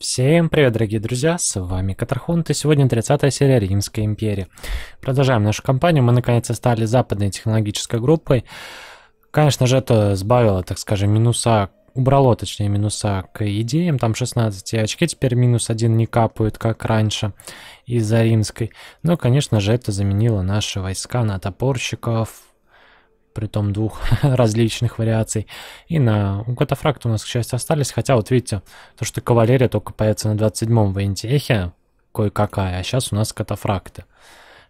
Всем привет, дорогие друзья, с вами Катархунт, и сегодня 30 серия Римской империи. Продолжаем нашу кампанию, мы наконец-то стали западной технологической группой. Конечно же, это сбавило, так скажем, минуса, убрало, точнее, минуса к идеям, там 16 очки, теперь минус 1 не капают, как раньше, из-за римской. Но, конечно же, это заменило наши войска на топорщиков, при том двух различных вариаций. И на катафракт у нас, к счастью, остались, хотя вот видите, то, что кавалерия только появится на 27-м в Энтиехе, кое-какая, а сейчас у нас катафракты.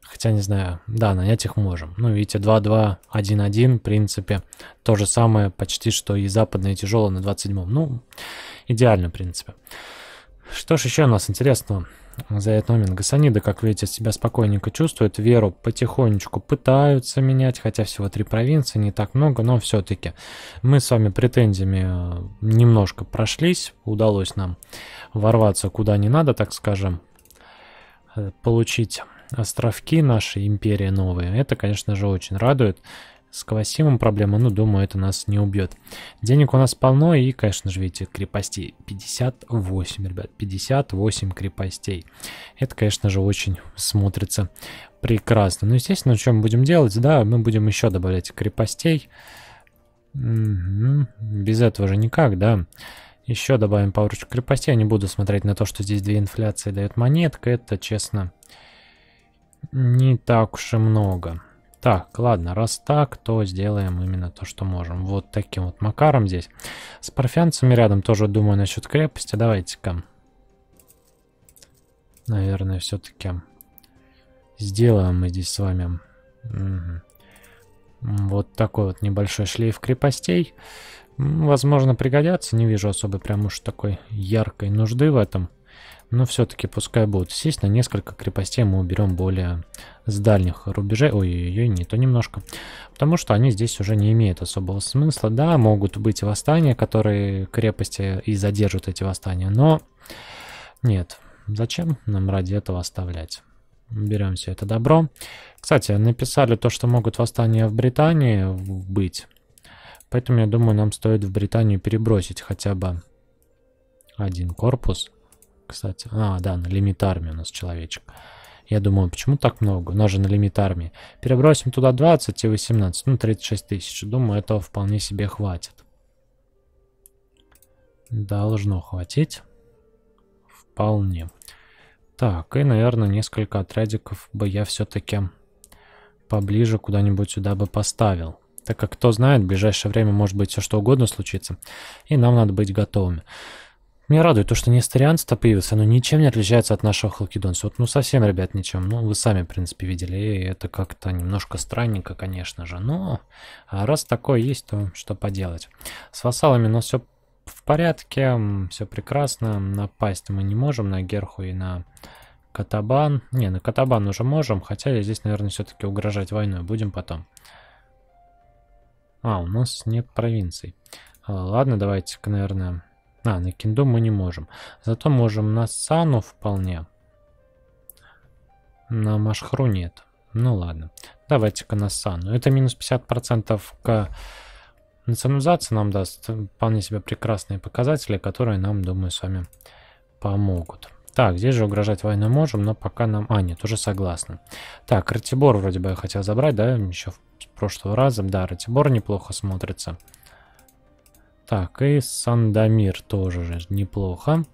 Хотя, не знаю, да, нанять их можем. Ну, видите, 2-2-1-1, в принципе, то же самое почти, что и западные тяжелые на 27-м. Ну, идеально, в принципе. Что ж еще у нас интересного? Зает Номин. Гасанида, как видите, себя спокойненько чувствует. Веру потихонечку пытаются менять, хотя всего три провинции, не так много, но все-таки мы с вами претензиями э, немножко прошлись. Удалось нам ворваться куда не надо, так скажем, э, получить островки нашей империи новые. Это, конечно же, очень радует. С Кавасимом проблема, ну, думаю, это нас не убьет. Денег у нас полно, и, конечно же, видите, крепостей 58, ребят, 58 крепостей. Это, конечно же, очень смотрится прекрасно. Ну, естественно, что мы будем делать, да, мы будем еще добавлять крепостей. Угу. Без этого же никак, да. Еще добавим парочку крепостей. Я не буду смотреть на то, что здесь две инфляции дает монетка. Это, честно, не так уж и много. Так, ладно, раз так, то сделаем именно то, что можем. Вот таким вот макаром здесь. С парфянцами рядом тоже думаю насчет крепости. Давайте-ка. Наверное, все-таки сделаем мы здесь с вами. Угу. Вот такой вот небольшой шлейф крепостей. Возможно, пригодятся. Не вижу особо прям уж такой яркой нужды в этом. Но все-таки пускай будут. Сесть на несколько крепостей мы уберем более с дальних рубежей. Ой-ой-ой, не то немножко. Потому что они здесь уже не имеют особого смысла. Да, могут быть восстания, которые крепости и задержат эти восстания. Но нет, зачем нам ради этого оставлять? Берем все это добро. Кстати, написали то, что могут восстания в Британии быть. Поэтому, я думаю, нам стоит в Британию перебросить хотя бы один корпус кстати. А, да, на лимит армии у нас человечек. Я думаю, почему так много? У нас же на лимит армии. Перебросим туда 20 и 18, ну 36 тысяч. Думаю, этого вполне себе хватит. Должно хватить. Вполне. Так, и, наверное, несколько отрядиков бы я все-таки поближе куда-нибудь сюда бы поставил. Так как, кто знает, в ближайшее время может быть все что угодно случится, и нам надо быть готовыми. Меня радует то, что нестарианство появилось, оно ничем не отличается от нашего Халкидонса. Вот, ну, совсем, ребят, ничем. Ну, вы сами, в принципе, видели. И это как-то немножко странненько, конечно же. Но а раз такое есть, то что поделать. С вассалами но ну, все в порядке, все прекрасно. Напасть мы не можем на Герху и на... Катабан. Не, на Катабан уже можем, хотя здесь, наверное, все-таки угрожать войной будем потом. А, у нас нет провинций. Ладно, давайте-ка, наверное, а, на кинду мы не можем. Зато можем на сану вполне. На машхру нет. Ну ладно. Давайте-ка на сану. Это минус 50% к национализации нам даст вполне себе прекрасные показатели, которые нам, думаю, с вами помогут. Так, здесь же угрожать войной можем, но пока нам... А, нет, уже согласны. Так, Ратибор вроде бы я хотел забрать, да, еще с прошлого раза. Да, Ратибор неплохо смотрится. Так, и Сандамир тоже же неплохо.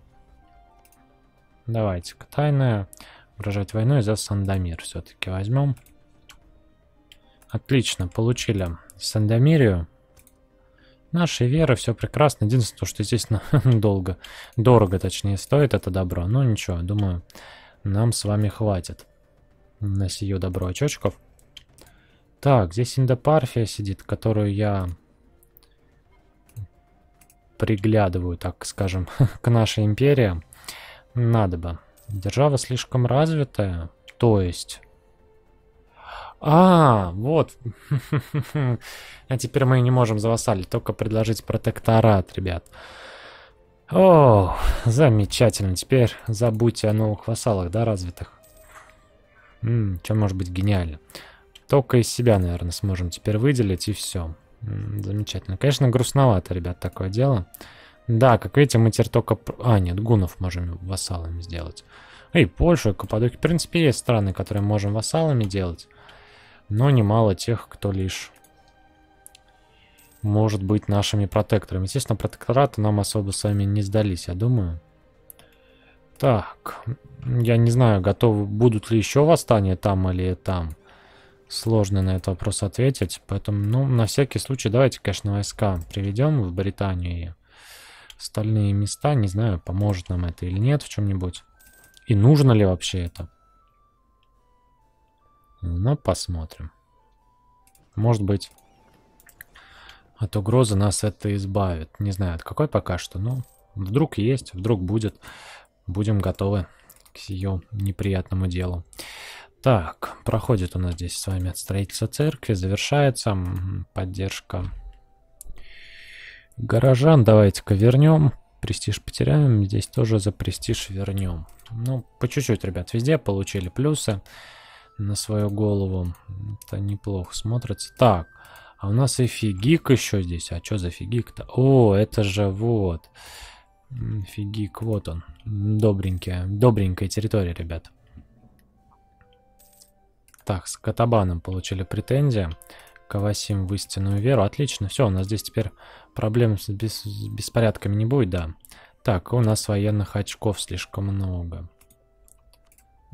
Давайте-ка тайное. Угрожать войной за Сандамир все-таки возьмем. Отлично, получили Сандомирию. Наши веры, все прекрасно. Единственное, то, что здесь долго, дорого точнее стоит это добро. Но ничего, думаю, нам с вами хватит на сию добро очочков. Так, здесь Индопарфия сидит, которую я приглядываю, так скажем, к нашей империи. Надо бы. Держава слишком развитая, то есть... А, вот. а теперь мы не можем завассалить, только предложить протекторат, ребят. О, замечательно. Теперь забудьте о новых вассалах, да, развитых. М что может быть гениально. Только из себя, наверное, сможем теперь выделить, и все. Замечательно. Конечно, грустновато, ребят, такое дело. Да, как видите, мы теперь только... А, нет, гунов можем вассалами сделать. Эй, Польшу, и В принципе, есть страны, которые можем вассалами делать. Но немало тех, кто лишь может быть нашими протекторами. Естественно, протектораты нам особо с вами не сдались, я думаю. Так, я не знаю, готовы будут ли еще восстания там или там сложно на этот вопрос ответить. Поэтому, ну, на всякий случай, давайте, конечно, войска приведем в Британию. И остальные места, не знаю, поможет нам это или нет в чем-нибудь. И нужно ли вообще это? Но ну, посмотрим. Может быть, от угрозы нас это избавит. Не знаю, от какой пока что. Ну, вдруг есть, вдруг будет. Будем готовы к ее неприятному делу. Так, проходит у нас здесь с вами строительство церкви, завершается поддержка горожан. Давайте-ка вернем. Престиж потеряем, здесь тоже за престиж вернем. Ну, по чуть-чуть, ребят, везде получили плюсы на свою голову. Это неплохо смотрится. Так, а у нас и фигик еще здесь. А что за фигик-то? О, это же вот. Фигик, вот он. Добренькая, добренькая территория, ребят. Так, с Катабаном получили претензии. Кавасим в истинную веру. Отлично, все, у нас здесь теперь проблем с, бес, с беспорядками не будет, да. Так, у нас военных очков слишком много.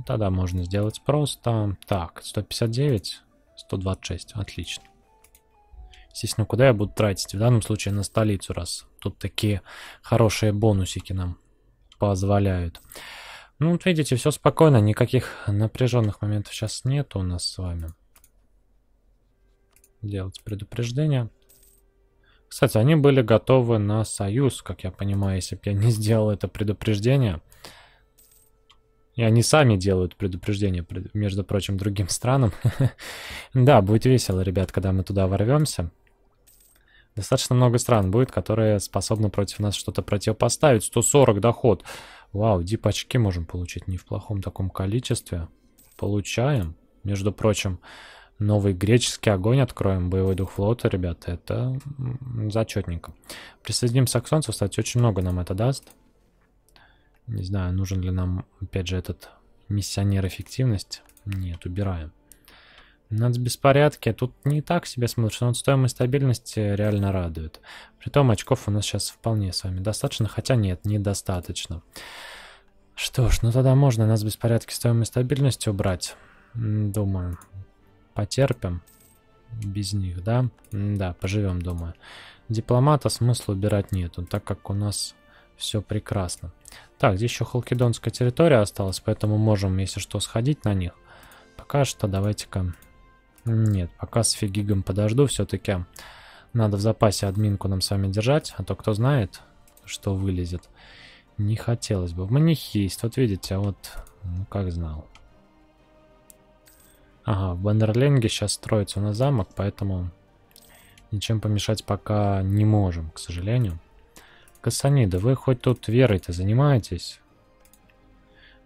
Тогда можно сделать просто... Так, 159, 126, отлично. Естественно, куда я буду тратить? В данном случае на столицу, раз тут такие хорошие бонусики нам позволяют. Ну, вот видите, все спокойно, никаких напряженных моментов сейчас нет у нас с вами. Делать предупреждение. Кстати, они были готовы на союз, как я понимаю, если бы я не сделал это предупреждение. И они сами делают предупреждение, между прочим, другим странам. Да, будет весело, ребят, когда мы туда ворвемся. Достаточно много стран будет, которые способны против нас что-то противопоставить. 140 доход. Вау, дипачки можем получить не в плохом таком количестве. Получаем. Между прочим, новый греческий огонь откроем, боевой дух флота, ребята, это зачетненько. Присоединим саксонцев, кстати, очень много нам это даст. Не знаю, нужен ли нам, опять же, этот миссионер эффективность. Нет, убираем беспорядки, тут не так себе смотрится, но вот стоимость стабильности реально радует. Притом очков у нас сейчас вполне с вами достаточно, хотя нет, недостаточно. Что ж, ну тогда можно нас беспорядки стоимость стабильности убрать. Думаю, потерпим. Без них, да? Да, поживем, думаю. Дипломата смысла убирать нету, так как у нас все прекрасно. Так, здесь еще Халкидонская территория осталась, поэтому можем, если что, сходить на них. Пока что давайте-ка нет, пока с фигигом подожду. Все-таки надо в запасе админку нам с вами держать, а то кто знает, что вылезет. Не хотелось бы. Манихейст, вот видите, а вот ну, как знал. Ага, в Бандерленге сейчас строится у нас замок, поэтому ничем помешать пока не можем, к сожалению. Касанида, вы хоть тут верой-то занимаетесь?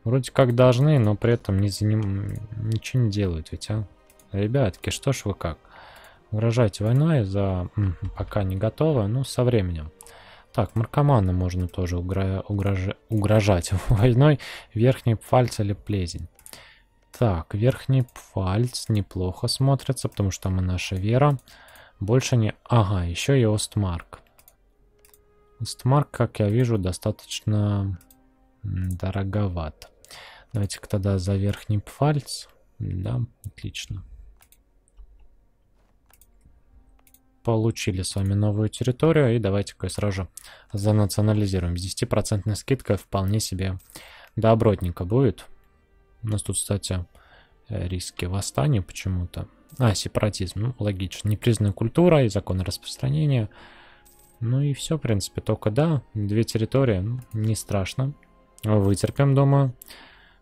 Вроде как должны, но при этом не заним... ничего не делают ведь, а? Ребятки, что ж вы как? Угрожать войной за... пока не готово, ну, со временем. Так, маркоманы можно тоже угра... угрож... угрожать войной. Верхний пфальц или плезень. Так, верхний пфальц неплохо смотрится, потому что мы наша вера. Больше не... Ага, еще и Остмарк. Остмарк, как я вижу, достаточно дороговат. Давайте-ка тогда за верхний пфальц. Да, отлично. получили с вами новую территорию. И давайте кое сразу занационализируем. с 10% скидка вполне себе добротненько будет. У нас тут, кстати, риски восстания почему-то. А, сепаратизм. Ну, логично. Непризнанная культура и законы распространения. Ну и все, в принципе. Только да, две территории. Ну, не страшно. Вытерпим, думаю.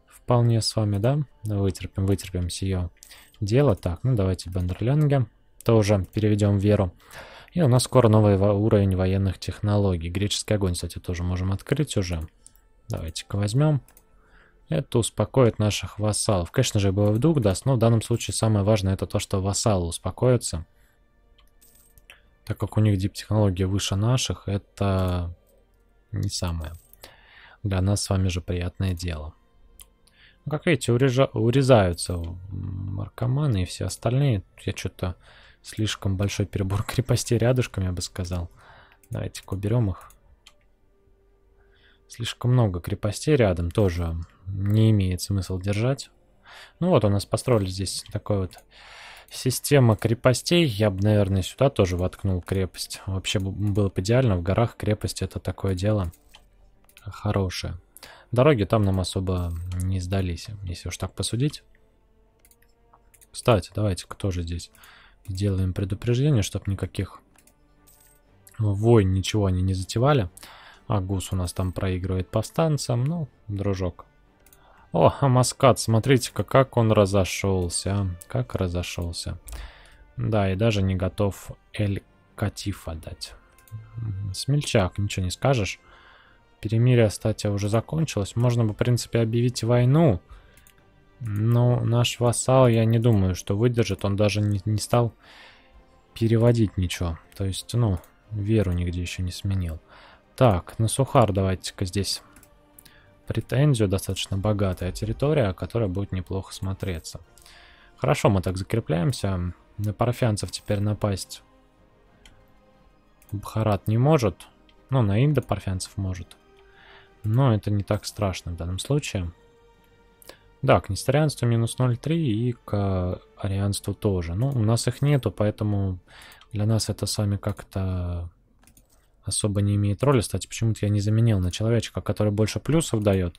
Вполне с вами, да? Вытерпим, вытерпим ее дело. Так, ну давайте Бендерлянге. Тоже переведем веру. И у нас скоро новый уровень военных технологий. Греческий огонь, кстати, тоже можем открыть уже. Давайте-ка возьмем. Это успокоит наших вассалов. Конечно же, боевой дух даст, но в данном случае самое важное это то, что вассалы успокоятся. Так как у них диптехнология выше наших, это не самое. Для нас с вами же приятное дело. Как видите, урежа... урезаются маркоманы и все остальные. Я что-то Слишком большой перебор крепостей рядышком, я бы сказал. Давайте-ка уберем их. Слишком много крепостей рядом тоже не имеет смысла держать. Ну вот у нас построили здесь такой вот система крепостей. Я бы, наверное, сюда тоже воткнул крепость. Вообще было бы идеально. В горах крепость это такое дело хорошее. Дороги там нам особо не сдались, если уж так посудить. Кстати, давайте-ка тоже здесь и делаем предупреждение, чтобы никаких войн, ничего они не затевали. А гус у нас там проигрывает повстанцам. Ну, дружок. О, а маскат, смотрите-ка, как он разошелся. А, как разошелся. Да, и даже не готов Эль-Катифа дать. Смельчак, ничего не скажешь. Перемирие, кстати, уже закончилось. Можно бы, в принципе, объявить войну. Но наш вассал, я не думаю, что выдержит. Он даже не, не стал переводить ничего. То есть, ну, веру нигде еще не сменил. Так, на Сухар давайте-ка здесь претензию. Достаточно богатая территория, которая будет неплохо смотреться. Хорошо, мы так закрепляемся. На парфянцев теперь напасть Бхарат не может. Ну, на индо-парфянцев может. Но это не так страшно в данном случае. Да, к нестарианству минус 0,3 и к арианству тоже. Ну, у нас их нету, поэтому для нас это сами как-то особо не имеет роли. Кстати, почему-то я не заменил на человечка, который больше плюсов дает.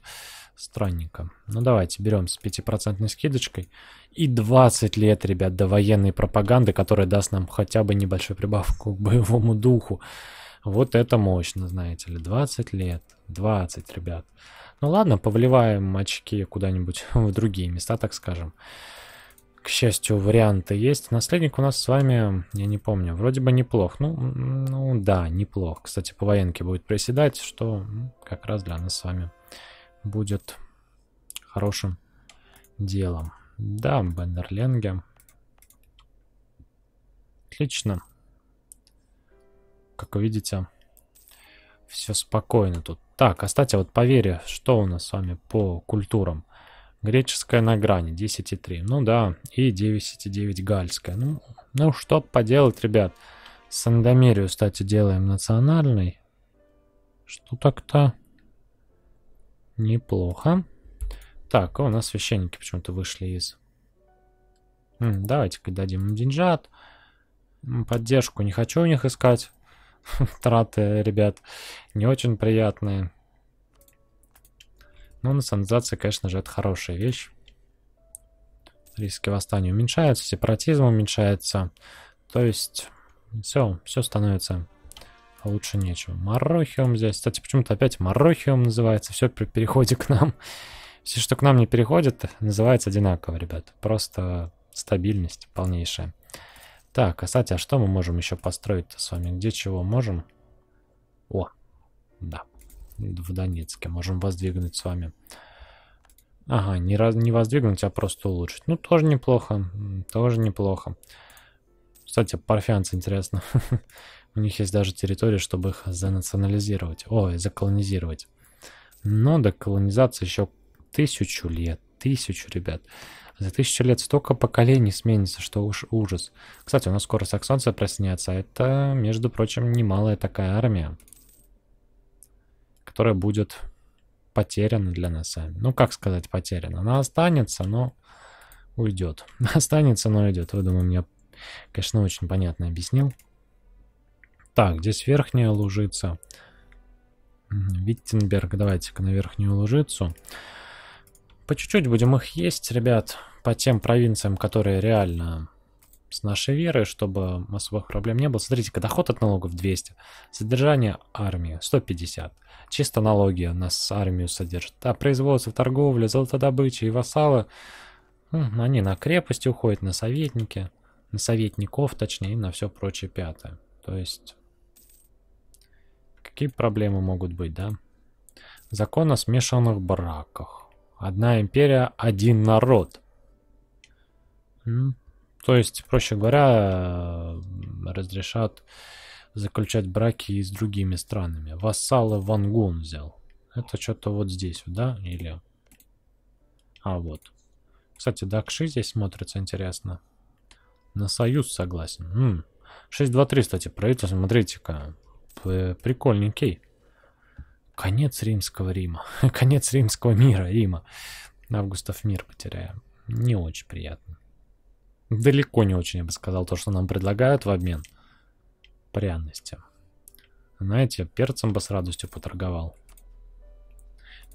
Странненько. Ну, давайте, берем с 5% скидочкой. И 20 лет, ребят, до военной пропаганды, которая даст нам хотя бы небольшую прибавку к боевому духу. Вот это мощно, знаете ли. 20 лет. 20, ребят. Ну ладно, повливаем очки куда-нибудь в другие места, так скажем. К счастью, варианты есть. Наследник у нас с вами, я не помню, вроде бы неплох. Ну, ну да, неплох. Кстати, по военке будет приседать, что как раз для нас с вами будет хорошим делом. Да, Бендерленге. Отлично. Как вы видите, все спокойно тут так, а, кстати, вот по вере, что у нас с вами по культурам? Греческая на грани 10,3. Ну да, и 9,9 гальская. Ну, ну что поделать, ребят. Сандомерию, кстати, делаем национальной. Что так-то? Неплохо. Так, а у нас священники почему-то вышли из... Давайте-ка дадим им деньжат. Поддержку не хочу у них искать. траты, ребят, не очень приятные. Но ну, национализация, конечно же, это хорошая вещь. Риски восстания уменьшаются, сепаратизм уменьшается. То есть все, все становится лучше нечего. Морохиум здесь. Кстати, почему-то опять Морохиум называется. Все при переходе к нам. Все, что к нам не переходит, называется одинаково, ребят. Просто стабильность полнейшая. Так, а кстати, а что мы можем еще построить-то с вами? Где чего можем? О, да. В Донецке можем воздвигнуть с вами. Ага, не, раз, не воздвигнуть, а просто улучшить. Ну, тоже неплохо. Тоже неплохо. Кстати, парфянцы, интересно. У них есть даже территория, чтобы их занационализировать. Ой, заколонизировать. Но до колонизации еще тысячу лет тысячу, ребят. За тысячу лет столько поколений сменится, что уж ужас. Кстати, у нас скоро саксонцы проснется а Это, между прочим, немалая такая армия, которая будет потеряна для нас. Ну, как сказать потеряна? Она останется, но уйдет. Останется, но уйдет. Вы, думаю, меня, конечно, очень понятно объяснил. Так, здесь верхняя лужица. Виттенберг, давайте-ка на верхнюю лужицу. По чуть-чуть будем их есть, ребят, по тем провинциям, которые реально с нашей верой, чтобы особых проблем не было. Смотрите-ка, доход от налогов 200, содержание армии 150, чисто налоги нас армию содержат, а производство, торговля, золотодобыча и вассалы, они на крепости уходят, на советники, на советников, точнее, на все прочее пятое. То есть, какие проблемы могут быть, да? Закон о смешанных браках. Одна империя, один народ. То есть, проще говоря, э, разрешат заключать браки и с другими странами. Вассалы Вангун взял. Это что-то вот здесь, да? Или... А, вот. Кстати, Дакши здесь смотрится интересно. На союз согласен. М -м. 623, кстати, правительство, смотрите-ка. Прикольненький. Конец римского Рима. Конец римского мира Рима. Августов мир потеряем. Не очень приятно. Далеко не очень, я бы сказал, то, что нам предлагают в обмен. Пряности. Знаете, перцем бы с радостью поторговал.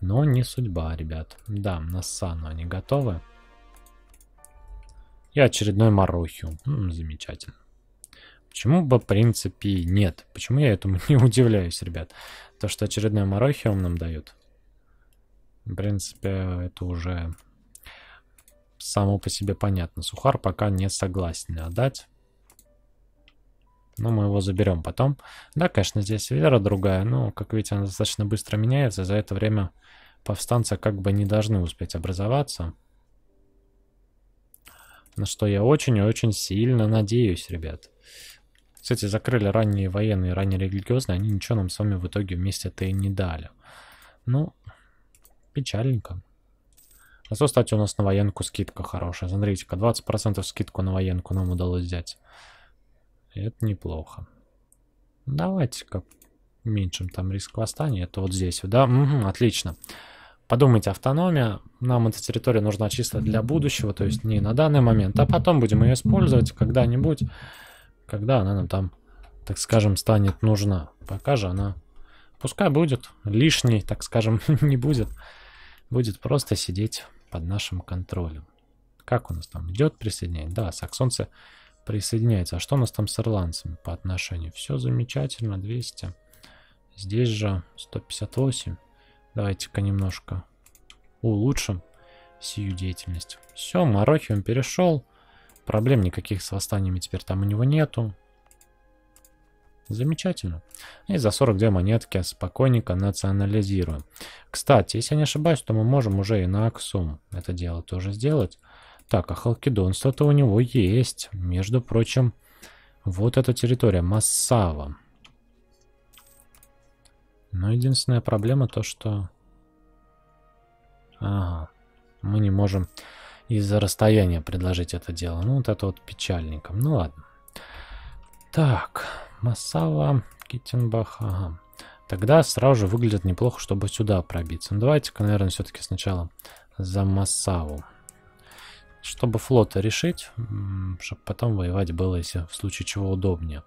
Но не судьба, ребят. Да, на Сану они готовы. И очередной Марухью. замечательно. Почему бы, в принципе, нет? Почему я этому не удивляюсь, ребят? То, что очередной Морохиум нам дает. В принципе, это уже само по себе понятно. Сухар пока не согласен отдать. Но мы его заберем потом. Да, конечно, здесь вера другая, но, как видите, она достаточно быстро меняется. За это время повстанцы как бы не должны успеть образоваться. На что я очень и очень сильно надеюсь, ребят. Кстати, закрыли ранние военные, ранние религиозные, они ничего нам с вами в итоге вместе-то и не дали. Ну, печальненько. А что кстати, у нас на военку скидка хорошая. Смотрите-ка, 20% скидку на военку нам удалось взять. это неплохо. Давайте-ка уменьшим там риск восстания. Это вот здесь, да? Угу, отлично. Подумайте, автономия. Нам эта территория нужна чисто для будущего, то есть не на данный момент, а потом будем ее использовать когда-нибудь когда она нам там, так скажем, станет нужна. Пока же она, пускай будет, лишней, так скажем, не будет. Будет просто сидеть под нашим контролем. Как у нас там идет присоединение? Да, саксонцы присоединяются. А что у нас там с ирландцами по отношению? Все замечательно, 200. Здесь же 158. Давайте-ка немножко улучшим сию деятельность. Все, Марохиум перешел. Проблем никаких с восстаниями теперь там у него нету. Замечательно. И за 42 монетки спокойненько национализируем. Кстати, если я не ошибаюсь, то мы можем уже и на Аксум это дело тоже сделать. Так, а Халкидонство-то у него есть. Между прочим, вот эта территория, Массава. Но единственная проблема то, что... Ага, мы не можем из-за расстояния предложить это дело. Ну, вот это вот печальником. Ну, ладно. Так, Масава, Киттенбах, ага. Тогда сразу же выглядит неплохо, чтобы сюда пробиться. Ну, давайте-ка, наверное, все-таки сначала за Масаву. Чтобы флота решить, чтобы потом воевать было, если в случае чего удобнее.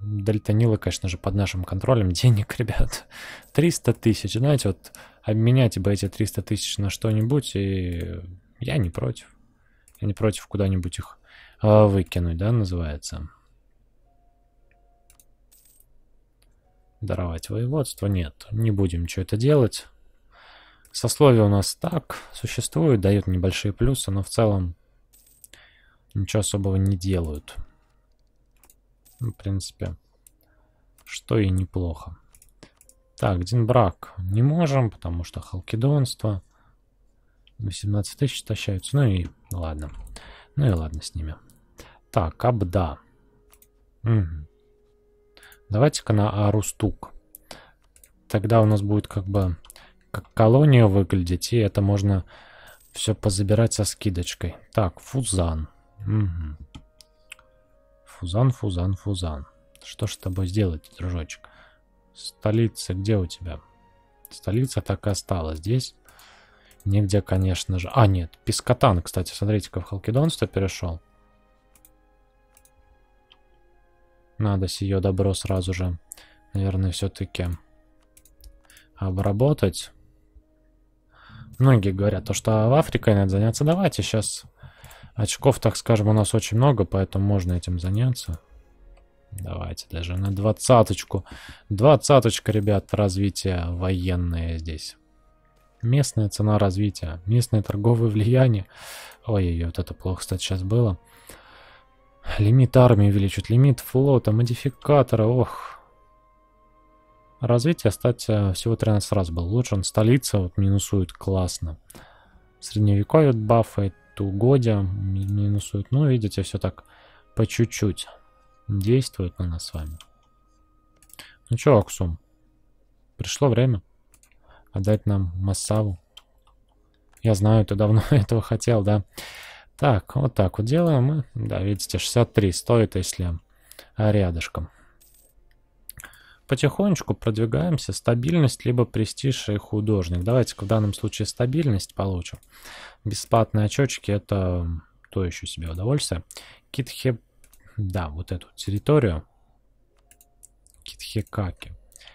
Дельтанила, конечно же, под нашим контролем. Денег, ребят, 300 тысяч. Знаете, вот обменять бы эти 300 тысяч на что-нибудь и я не против. Я не против куда-нибудь их э, выкинуть, да, называется. Даровать воеводство? Нет, не будем что это делать. Сословие у нас так существует, дает небольшие плюсы, но в целом ничего особого не делают. Ну, в принципе, что и неплохо. Так, Динбрак не можем, потому что халкидонство. На 17 тысяч тащаются. Ну и ладно. Ну и ладно с ними. Так, Абда. Угу. Давайте-ка на Арустук. Тогда у нас будет как бы как колония выглядеть, и это можно все позабирать со скидочкой. Так, Фузан. Угу. Фузан, Фузан, Фузан. Что ж с тобой сделать, дружочек? Столица где у тебя? Столица так и осталась здесь. Негде, конечно же. А, нет, Пискотан, кстати, смотрите-ка, в Халкидонство перешел. Надо с ее добро сразу же, наверное, все-таки обработать. Многие говорят, то, что в Африке надо заняться. Давайте сейчас очков, так скажем, у нас очень много, поэтому можно этим заняться. Давайте даже на двадцаточку. Двадцаточка, ребят, развитие военное здесь местная цена развития, местное торговое влияние. Ой-ой-ой, вот это плохо, кстати, сейчас было. Лимит армии увеличить, лимит флота, модификатора, ох. Развитие, кстати, всего 13 раз был лучше. Он столица вот минусует классно. Средневековье бафает, угодья минусует. Ну, видите, все так по чуть-чуть действует на нас с вами. Ну чё, Аксум, пришло время отдать нам Массаву. Я знаю, ты давно этого хотел, да? Так, вот так вот делаем. Да, видите, 63 стоит, если рядышком. Потихонечку продвигаемся. Стабильность, либо престиж и художник. Давайте в данном случае стабильность получим. Бесплатные очечки, это то еще себе удовольствие. Китхе... Да, вот эту территорию. Китхекаки.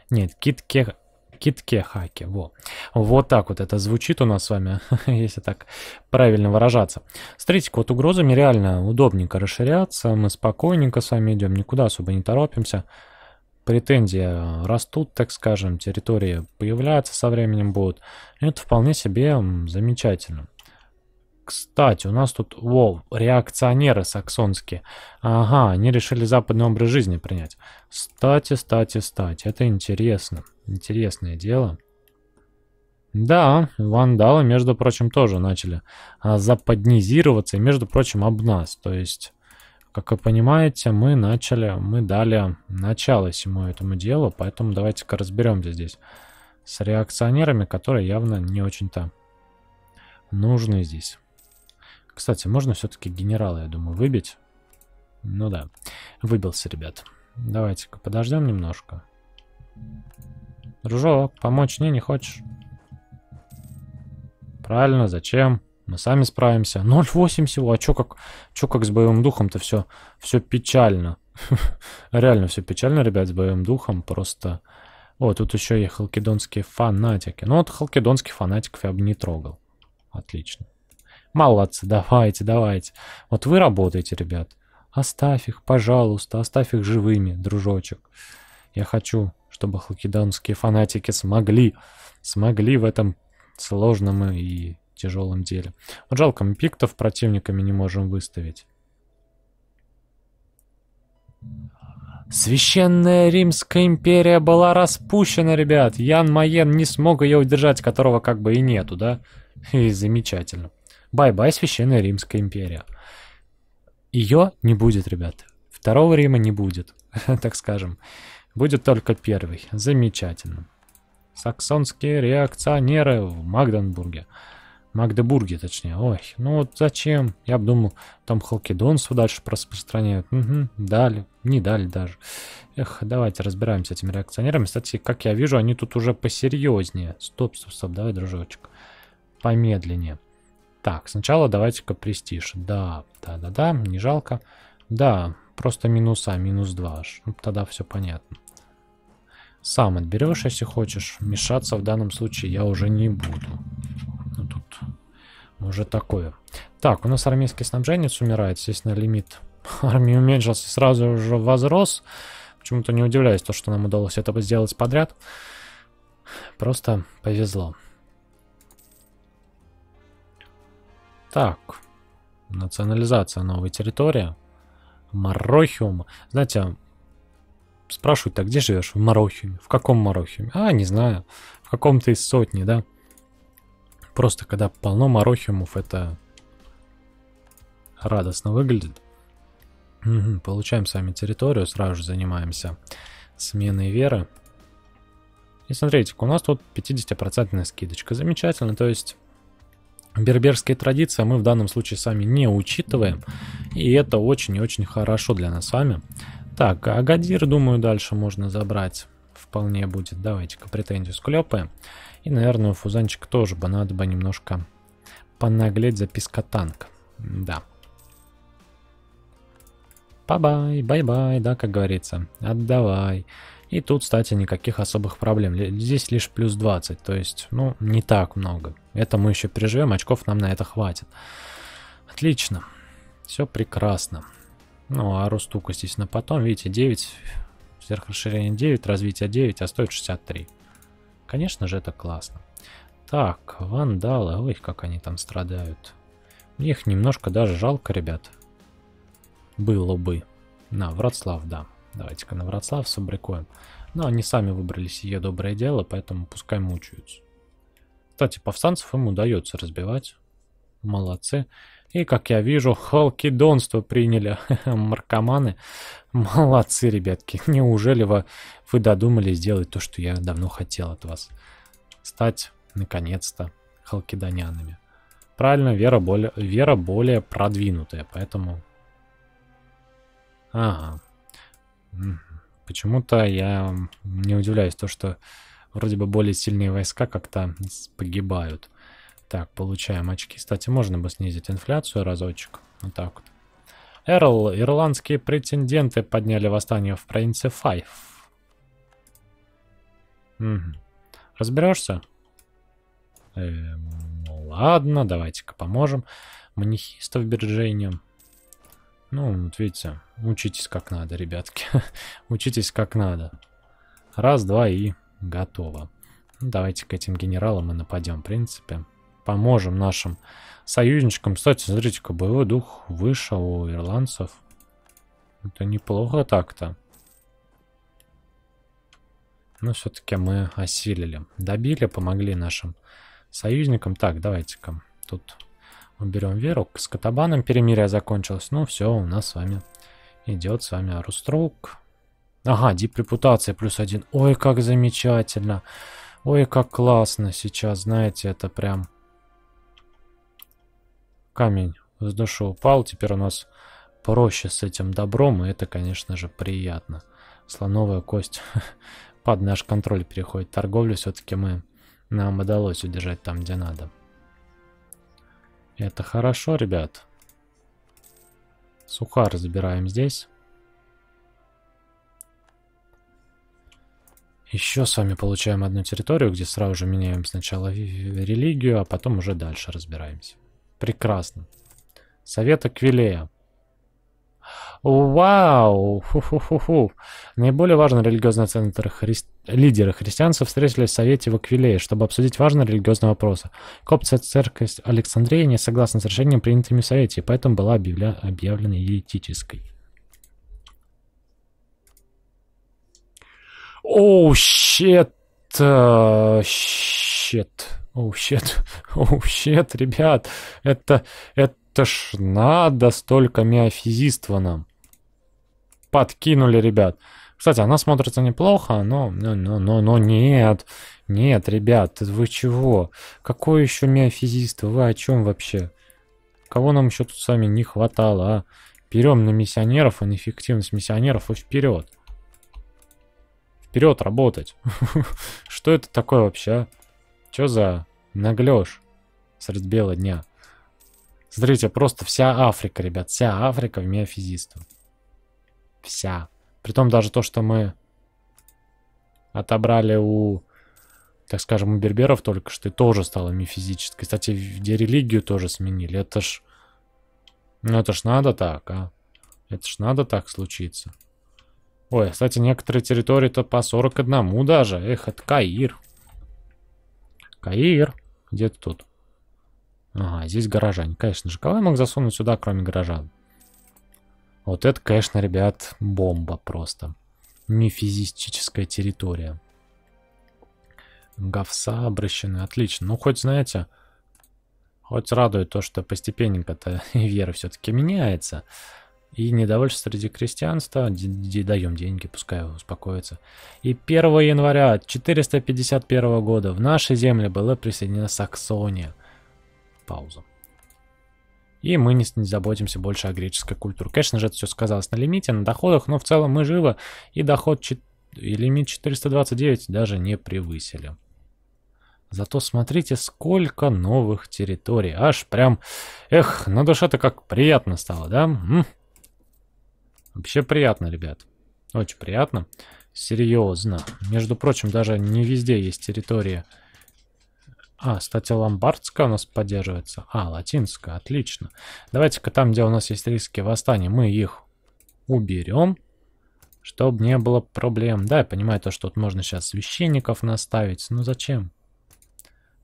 Нет, китке китке хаки, Во. Вот так вот это звучит у нас с вами, если так правильно выражаться. Смотрите, вот угрозами реально удобненько расширяться. Мы спокойненько с вами идем, никуда особо не торопимся. Претензии э, растут, так скажем, территории появляются со временем будут. Это вполне себе замечательно. Кстати, у нас тут, воу, реакционеры саксонские. Ага, они решили западный образ жизни принять. Кстати, кстати, кстати, Это интересно. Интересное дело. Да, вандалы, между прочим, тоже начали а, западнизироваться и, между прочим, об нас. То есть, как вы понимаете, мы начали, мы дали начало всему этому делу, поэтому давайте-ка разберемся здесь с реакционерами, которые явно не очень-то нужны здесь. Кстати, можно все-таки генерала, я думаю, выбить. Ну да, выбился, ребят. Давайте-ка подождем немножко. Дружок, помочь не не хочешь? Правильно, зачем? Мы сами справимся. 0,8 всего, а чё как, чё как с боевым духом-то все, все печально. Реально все печально, ребят, с боевым духом, просто... О, тут еще и халкидонские фанатики. Ну вот халкидонских фанатиков я бы не трогал. Отлично. Молодцы, давайте, давайте. Вот вы работаете, ребят. Оставь их, пожалуйста, оставь их живыми, дружочек. Я хочу, чтобы халкидонские фанатики смогли, смогли в этом сложном и тяжелом деле. Вот жалко, мы пиктов противниками не можем выставить. Священная Римская империя была распущена, ребят. Ян Маен не смог ее удержать, которого как бы и нету, да? И замечательно. Бай-бай, Священная Римская империя. Ее не будет, ребята. Второго Рима не будет, так скажем. Будет только первый. Замечательно. Саксонские реакционеры в Магденбурге. Магдебурге, точнее. Ой, ну вот зачем? Я бы думал, там Халкидонсу дальше распространяют. Угу, дали, не дали даже. Эх, давайте разбираемся с этими реакционерами. Кстати, как я вижу, они тут уже посерьезнее. Стоп, стоп, стоп, давай, дружочек. Помедленнее. Так, сначала давайте-ка престиж. Да, да-да-да, не жалко. Да, просто минуса, минус 2 а, аж. Ну, тогда все понятно. Сам отберешь, если хочешь. Мешаться в данном случае я уже не буду. Ну, тут уже такое. Так, у нас армейский снабженец умирает. Естественно, лимит армии уменьшился, сразу уже возрос. Почему-то не удивляюсь, то, что нам удалось это сделать подряд. Просто повезло. Так, национализация новой территории. Марохиум. Знаете, а спрашивают а где живешь? В Марохиуме. В каком Марохиуме? А, не знаю. В каком-то из сотни, да? Просто когда полно Марохиумов, это радостно выглядит. Угу, получаем с вами территорию, сразу же занимаемся сменой веры. И смотрите, у нас тут 50% скидочка. Замечательно, то есть берберские традиции мы в данном случае сами не учитываем, и это очень и очень хорошо для нас с вами. Так, Агадир, думаю, дальше можно забрать. Вполне будет. Давайте-ка претензию склепаем. И, наверное, у Фузанчика тоже бы надо бы немножко понаглеть записка танк. Да. Бай-бай, бай-бай, да, как говорится. Отдавай. И тут, кстати, никаких особых проблем. Здесь лишь плюс 20, то есть, ну, не так много. Это мы еще переживем, очков нам на это хватит. Отлично. Все прекрасно. Ну, а здесь на потом. Видите, 9, сверхрасширение 9, развитие 9, а стоит 63. Конечно же, это классно. Так, вандалы. Ой, как они там страдают. Мне их немножко даже жалко, ребят. Было бы. На, Вроцлав, да. Давайте-ка на Вроцлав субрикуем. Но они сами выбрались ее доброе дело, поэтому пускай мучаются. Кстати, повстанцев им удается разбивать. Молодцы. И, как я вижу, халкидонство приняли маркоманы. Молодцы, ребятки. Неужели вы, вы додумали сделать то, что я давно хотел от вас? Стать, наконец-то, халкидонянами. Правильно, вера более, вера более продвинутая, поэтому... Ага. Почему-то я не удивляюсь то, что Вроде бы более сильные войска как-то погибают. Так, получаем очки. Кстати, можно бы снизить инфляцию разочек. Вот так вот. Эрл, ирландские претенденты подняли восстание в провинции Файф. Угу. Разберешься? Эм, ну ладно, давайте-ка поможем. Манихистов Биржейнем. Ну, вот видите, учитесь как надо, ребятки. учитесь как надо. Раз, два и... Готово. Давайте к этим генералам и нападем, в принципе. Поможем нашим союзничкам. Кстати, смотрите-ка, боевой дух вышел у ирландцев. Это неплохо так-то. Но все-таки мы осилили. Добили, помогли нашим союзникам. Так, давайте-ка тут уберем веру. С катабаном перемирие закончилось. Ну все, у нас с вами идет с вами Руструк. Ага, дип репутация плюс один. Ой, как замечательно. Ой, как классно сейчас, знаете, это прям... Камень с души упал, теперь у нас проще с этим добром, и это, конечно же, приятно. Слоновая кость под наш контроль переходит. Торговлю все-таки мы нам удалось удержать там, где надо. Это хорошо, ребят. Сухар забираем здесь. еще с вами получаем одну территорию, где сразу же меняем сначала религию, а потом уже дальше разбираемся. Прекрасно. Совета Квилея. Вау! Ху-ху-ху-ху. Наиболее важный религиозный центр хри... лидеры христианцев встретились в Совете в Аквилее, чтобы обсудить важные религиозные вопросы. Копция церковь Александрия не согласна с решением, принятыми в Совете, поэтому была объявля... объявлена еретической. Оу, щет, э, щет, оу, щет, оу, щет, ребят, это, это ж надо столько миофизиства нам. Подкинули, ребят. Кстати, она смотрится неплохо, но, но, но, но, нет, нет, ребят, вы чего? Какое еще миофизиство? Вы о чем вообще? Кого нам еще тут с вами не хватало, а? Берем на миссионеров и а на эффективность миссионеров и вперед вперед работать. Что это такое вообще? Что за наглешь средь бела дня? Смотрите, просто вся Африка, ребят, вся Африка в миофизистов. Вся. Притом даже то, что мы отобрали у, так скажем, у берберов только что, и тоже стало мифизической. Кстати, где религию тоже сменили. Это ж... Ну это ж надо так, а? Это ж надо так случиться. Ой, кстати, некоторые территории-то по 41 даже. Эх, это Каир. Каир. Где ты тут? Ага, здесь горожане. Конечно же, кого я мог засунуть сюда, кроме горожан? Вот это, конечно, ребят, бомба просто. Не физическая территория. Говса обращены. Отлично. Ну, хоть, знаете, хоть радует то, что постепенненько-то вера все-таки меняется. И недовольство среди крестьянства, даем деньги, пускай успокоится. И 1 января 451 года в наши земли была присоединена Саксония. Пауза. И мы не, не заботимся больше о греческой культуре. Конечно же, это все сказалось на лимите, на доходах, но в целом мы живы. И доход и лимит 429 даже не превысили. Зато смотрите, сколько новых территорий. Аж прям, эх, на душе-то как приятно стало, да? М? Вообще приятно, ребят. Очень приятно. Серьезно. Между прочим, даже не везде есть территории. А, кстати, ломбардская у нас поддерживается. А, латинская, отлично. Давайте-ка там, где у нас есть риски восстания, мы их уберем, чтобы не было проблем. Да, я понимаю то, что тут можно сейчас священников наставить. но зачем?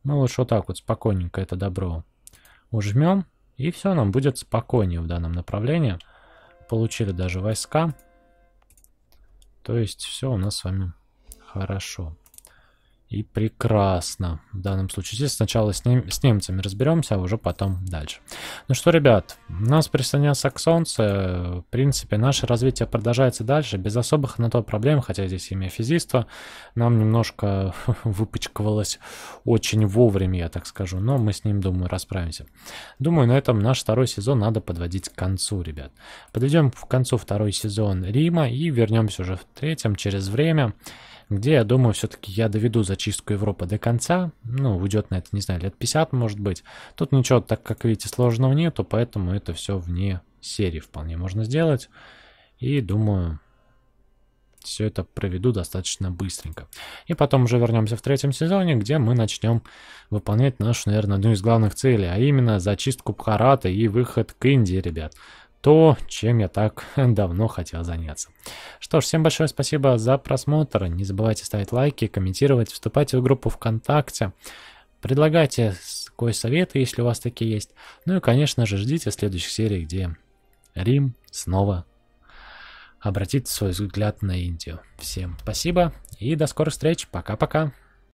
Мы лучше вот так вот спокойненько это добро ужмем. И все, нам будет спокойнее в данном направлении. Получили даже войска. То есть все у нас с вами хорошо. И прекрасно. В данном случае здесь сначала с, нем, с немцами разберемся, а уже потом дальше. Ну что, ребят, нас присоединился к Солнцу. В принципе, наше развитие продолжается дальше, без особых на то проблем, хотя здесь имя физиства. Нам немножко выпачкалось очень вовремя, я так скажу, но мы с ним, думаю, расправимся. Думаю, на этом наш второй сезон надо подводить к концу, ребят. Подведем к концу второй сезон Рима и вернемся уже в третьем через время где, я думаю, все-таки я доведу зачистку Европы до конца. Ну, уйдет на это, не знаю, лет 50, может быть. Тут ничего, так как видите, сложного нету, поэтому это все вне серии вполне можно сделать. И думаю, все это проведу достаточно быстренько. И потом уже вернемся в третьем сезоне, где мы начнем выполнять нашу, наверное, одну из главных целей, а именно зачистку Бхарата и выход к Индии, ребят то, чем я так давно хотел заняться. Что ж, всем большое спасибо за просмотр. Не забывайте ставить лайки, комментировать, вступайте в группу ВКонтакте. Предлагайте кое-советы, если у вас такие есть. Ну и, конечно же, ждите следующих серий, где Рим снова обратит свой взгляд на Индию. Всем спасибо и до скорых встреч. Пока-пока.